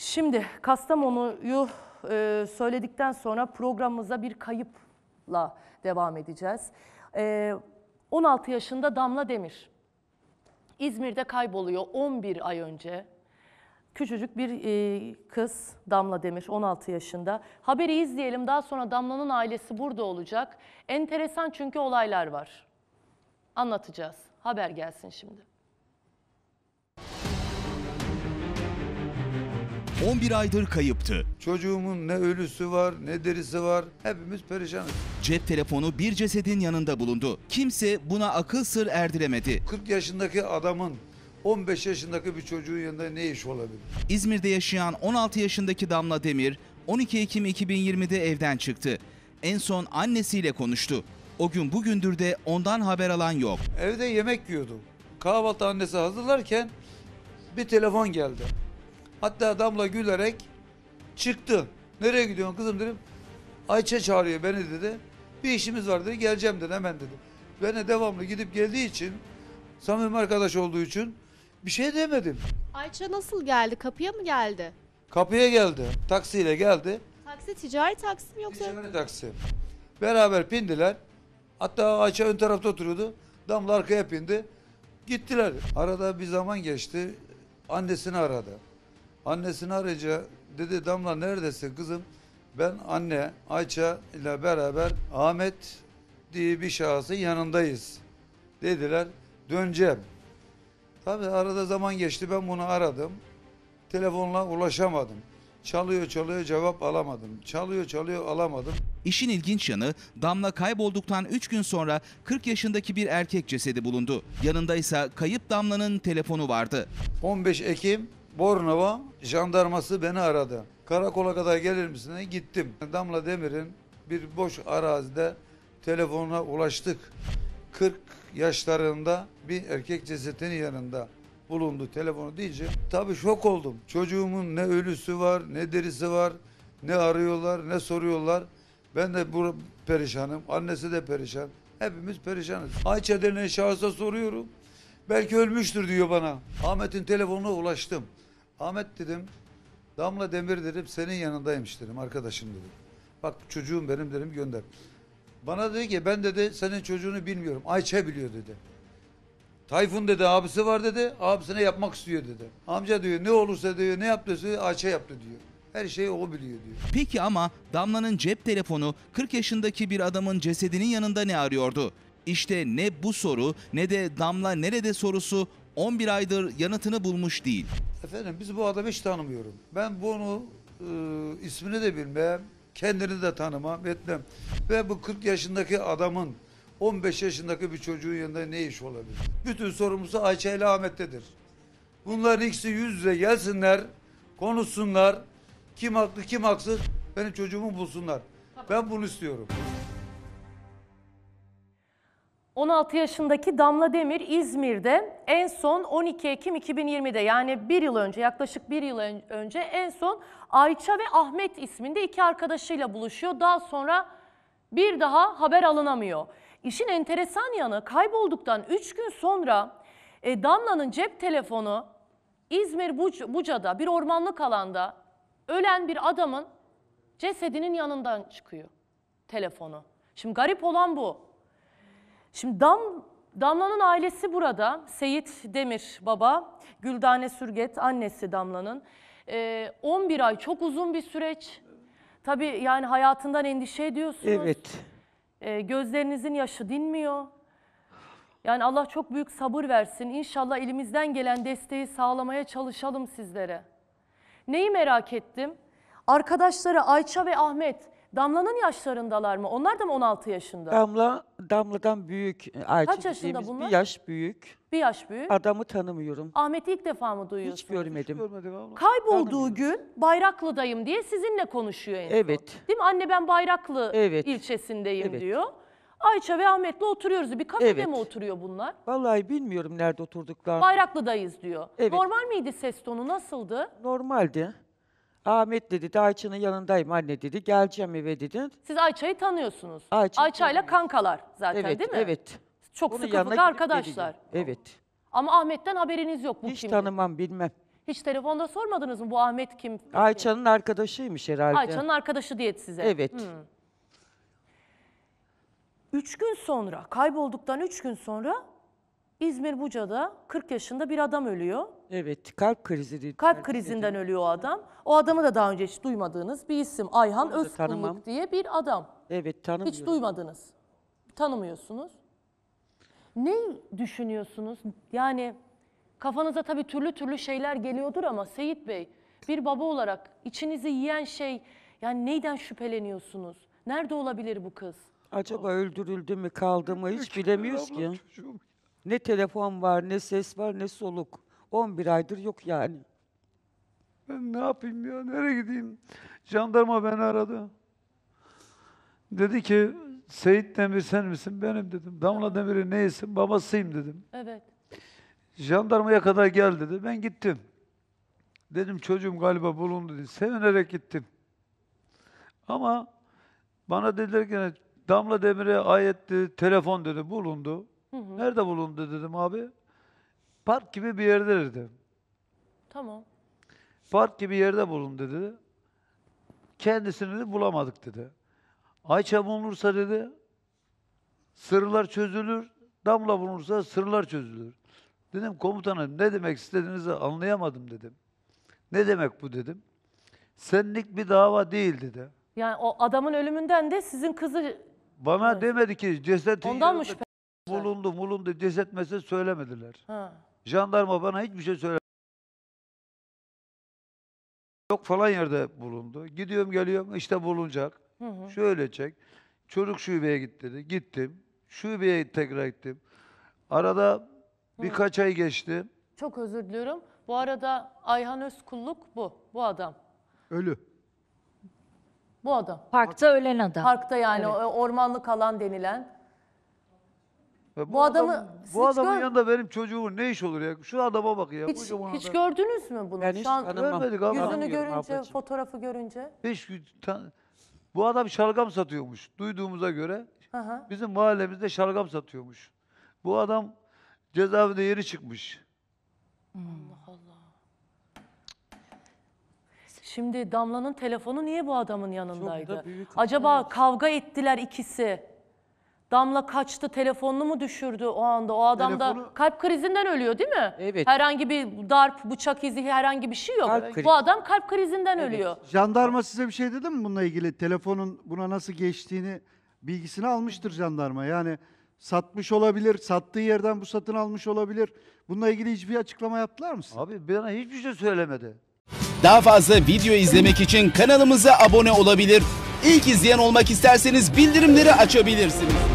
Şimdi Kastamonu'yu e, söyledikten sonra programımıza bir kayıpla devam edeceğiz. E, 16 yaşında Damla Demir. İzmir'de kayboluyor 11 ay önce. Küçücük bir e, kız Damla Demir 16 yaşında. Haberi izleyelim daha sonra Damla'nın ailesi burada olacak. Enteresan çünkü olaylar var. Anlatacağız. Haber gelsin şimdi. 11 aydır kayıptı. Çocuğumun ne ölüsü var ne derisi var hepimiz perişanız. Cep telefonu bir cesedin yanında bulundu. Kimse buna akıl sır erdiremedi. 40 yaşındaki adamın 15 yaşındaki bir çocuğun yanında ne iş olabilir? İzmir'de yaşayan 16 yaşındaki Damla Demir 12 Ekim 2020'de evden çıktı. En son annesiyle konuştu. O gün bugündür de ondan haber alan yok. Evde yemek yiyordum. Kahvaltı annesi hazırlarken bir telefon geldi. Hatta Damla gülerek çıktı. Nereye gidiyorsun kızım dedim. Ayça çağırıyor beni dedi. Bir işimiz var dedi. Geleceğim dedi hemen dedi. Ben de devamlı gidip geldiği için samimi arkadaş olduğu için bir şey demedim. Ayça nasıl geldi? Kapıya mı geldi? Kapıya geldi. Taksiyle geldi. Taksi ticari taksi mi yoksa? Ticari taksi. Beraber bindiler. Hatta Ayça ön tarafta oturuyordu. Damla arkaya bindi. Gittiler. Arada bir zaman geçti. Annesini aradı. Annesini arayınca dedi Damla neredesin kızım? Ben anne Ayça ile beraber Ahmet diye bir şahsın yanındayız dediler. Döneceğim. Tabi arada zaman geçti ben bunu aradım. Telefonla ulaşamadım. Çalıyor çalıyor cevap alamadım. Çalıyor çalıyor alamadım. İşin ilginç yanı Damla kaybolduktan 3 gün sonra 40 yaşındaki bir erkek cesedi bulundu. Yanında ise kayıp Damla'nın telefonu vardı. 15 Ekim Bornova jandarması beni aradı. Karakola kadar gelir misin? gittim. Damla Demir'in bir boş arazide telefonuna ulaştık. 40 yaşlarında bir erkek cesetinin yanında bulundu telefonu deyince tabii şok oldum. Çocuğumun ne ölüsü var, ne derisi var, ne arıyorlar, ne soruyorlar. Ben de bu perişanım, annesi de perişan. Hepimiz perişanız. Ayça denen şahsa soruyorum. Belki ölmüştür diyor bana. Ahmet'in telefonuna ulaştım. Ahmet dedim, Damla Demir dedim, senin yanındaymış dedim, arkadaşım dedim. Bak çocuğum benim dedim, gönder. Bana dedi ki ben dedi senin çocuğunu bilmiyorum. Ayça biliyor dedi. Tayfun dedi abisi var dedi. Abisine yapmak istiyor dedi. Amca diyor ne olursa diyor ne yaptı diyor Ayça yaptı diyor. Her şeyi o biliyor diyor. Peki ama Damla'nın cep telefonu 40 yaşındaki bir adamın cesedinin yanında ne arıyordu? İşte ne bu soru ne de Damla nerede sorusu 11 aydır yanıtını bulmuş değil. Efendim biz bu adamı hiç tanımıyorum. Ben bunu e, ismini de bilmem, kendini de tanımam, etmem. Ve bu 40 yaşındaki adamın 15 yaşındaki bir çocuğun yanında ne iş olabilir? Bütün sorumlusu Ayça ile Ahmet'tedir. Bunların ikisi yüz yüze gelsinler, konuşsunlar. Kim haklı kim haksız benim çocuğumu bulsunlar. Ben bunu istiyorum. 16 yaşındaki Damla Demir İzmir'de en son 12 Ekim 2020'de yani bir yıl önce yaklaşık bir yıl önce en son Ayça ve Ahmet isminde iki arkadaşıyla buluşuyor. Daha sonra bir daha haber alınamıyor. İşin enteresan yanı kaybolduktan 3 gün sonra e, Damla'nın cep telefonu İzmir Buc Buca'da bir ormanlık alanda ölen bir adamın cesedinin yanından çıkıyor telefonu. Şimdi garip olan bu. Şimdi Dam, Damla'nın ailesi burada. Seyit Demir baba, Güldane Sürget annesi Damla'nın. Ee, 11 ay çok uzun bir süreç. Tabii yani hayatından endişe ediyorsunuz. Evet. Ee, gözlerinizin yaşı dinmiyor. Yani Allah çok büyük sabır versin. İnşallah elimizden gelen desteği sağlamaya çalışalım sizlere. Neyi merak ettim? Arkadaşları Ayça ve Ahmet Damla'nın yaşlarındalar mı? Onlar da mı 16 yaşında? Damla, Damla'dan büyük. E, Ayça Kaç yaşında bunlar? Bir yaş büyük. Bir yaş büyük. Adamı tanımıyorum. Ahmet'i ilk defa mı duyuyorsun? Hiç görmedim. Görmedim abla. Kaybolduğu gün Bayraklı'dayım diye sizinle konuşuyor en son. Evet. Değil mi? Anne ben Bayraklı Evet. ilçesindeyim Evet. diyor. Ayça ve Ahmet'le oturuyoruz. Bir kafede Evet. mi oturuyor bunlar? Vallahi bilmiyorum nerede oturduklar. Bayraklı'dayız diyor. Evet. Normal miydi ses tonu? Nasıldı? Normaldi. Ahmet dedi Ayça'nın yanındayım anne dedi. Geleceğim eve dedi. Siz Ayça'yı tanıyorsunuz. Ayça'yı Ayça'yla tanıyorum. kankalar zaten Evet, değil mi? evet. Çok Onun sıkı arkadaşlar. geleceğim. Evet. Ama Ahmet'ten haberiniz yok bu Hiç kimdir? tanımam bilmem. Hiç telefonda sormadınız mı bu Ahmet kim? Ayça'nın arkadaşıymış herhalde. Ayça'nın arkadaşı diyet size. Evet. Hmm. Üç gün sonra, kaybolduktan üç gün sonra İzmir Buca'da 40 yaşında bir adam ölüyor. Evet kalp krizi Kalp krizinden ölüyor o adam. O adamı da daha önce hiç duymadığınız bir isim. Ayhan Onu diye bir adam. Evet tanımıyorum. Hiç duymadınız. Tanımıyorsunuz. Ne düşünüyorsunuz? Yani kafanıza tabii türlü türlü şeyler geliyordur ama Seyit Bey bir baba olarak içinizi yiyen şey yani neyden şüpheleniyorsunuz? Nerede olabilir bu kız? Acaba öldürüldü mü kaldı mı hiç bilemiyoruz ki. Ne telefon var ne ses var ne soluk. 11 aydır yok yani. Ben ne yapayım ya, nereye gideyim? Jandarma beni aradı. Dedi ki, Seyit Demir sen misin? Benim dedim. Damla Demir'in neysin? Babasıyım dedim. Evet. Jandarmaya kadar gel dedi. Ben gittim. Dedim çocuğum galiba bulundu dedi. Sevinerek gittim. Ama bana dediler ki Damla Demir'e ayet dedi, telefon dedi, bulundu. Hı hı. Nerede bulundu dedim abi. Park gibi bir yerde dedi. Tamam. Park gibi yerde bulun dedi. Kendisini de bulamadık dedi. Ayça bulunursa dedi, sırlar çözülür, damla bulunursa sırlar çözülür. Dedim komutanım ne demek istediğinizi anlayamadım dedim. Ne demek bu dedim. Senlik bir dava değil dedi. Yani o adamın ölümünden de sizin kızı Bana demedi ki ceset Ondan mı şüphe- bulundu bulundu ceset meselesi söylemediler. ha. Jandarma bana hiçbir şey söylemedi. Yok falan yerde bulundu. Gidiyorum geliyorum işte bulunacak. Hı hı. Şöyle çek. Çocuk şubeye git dedi. Gittim. Şubeye tekrar gittim. Arada birkaç ay geçti. Çok özür diliyorum. Bu arada Ayhan Özkulluk bu. Bu adam. Ölü. Bu adam. Parkta ölen adam. Parkta yani o- ormanlık alan denilen. Bu, bu adamı adam, bu adamın gör- yanında benim çocuğumun ne iş olur ya? Şu adama bak ya. Hiç, hiç adam. gördünüz mü bunu? Ben hiç Şu an Görmedik abi. yüzünü görünce, fotoğrafı görünce. Beş gün bu adam şalgam satıyormuş. Duyduğumuza göre Hı bizim mahallemizde şalgam satıyormuş. Bu adam cezaevinde yeri çıkmış. Allah Allah. Şimdi Damla'nın telefonu niye bu adamın yanındaydı? Acaba kavga ettiler ikisi. Damla kaçtı, telefonunu mu düşürdü o anda? O adam da kalp krizinden ölüyor değil mi? Evet. Herhangi bir darp, bıçak izi, herhangi bir şey yok. Kalp Bu adam kalp krizinden ölüyor. Jandarma size bir şey dedi mi bununla ilgili? Telefonun buna nasıl geçtiğini bilgisini almıştır jandarma. Yani satmış olabilir, sattığı yerden bu satın almış olabilir. Bununla ilgili hiçbir açıklama yaptılar mı size? Abi bana hiçbir şey söylemedi. Daha fazla video izlemek için kanalımıza abone olabilir. İlk izleyen olmak isterseniz bildirimleri açabilirsiniz.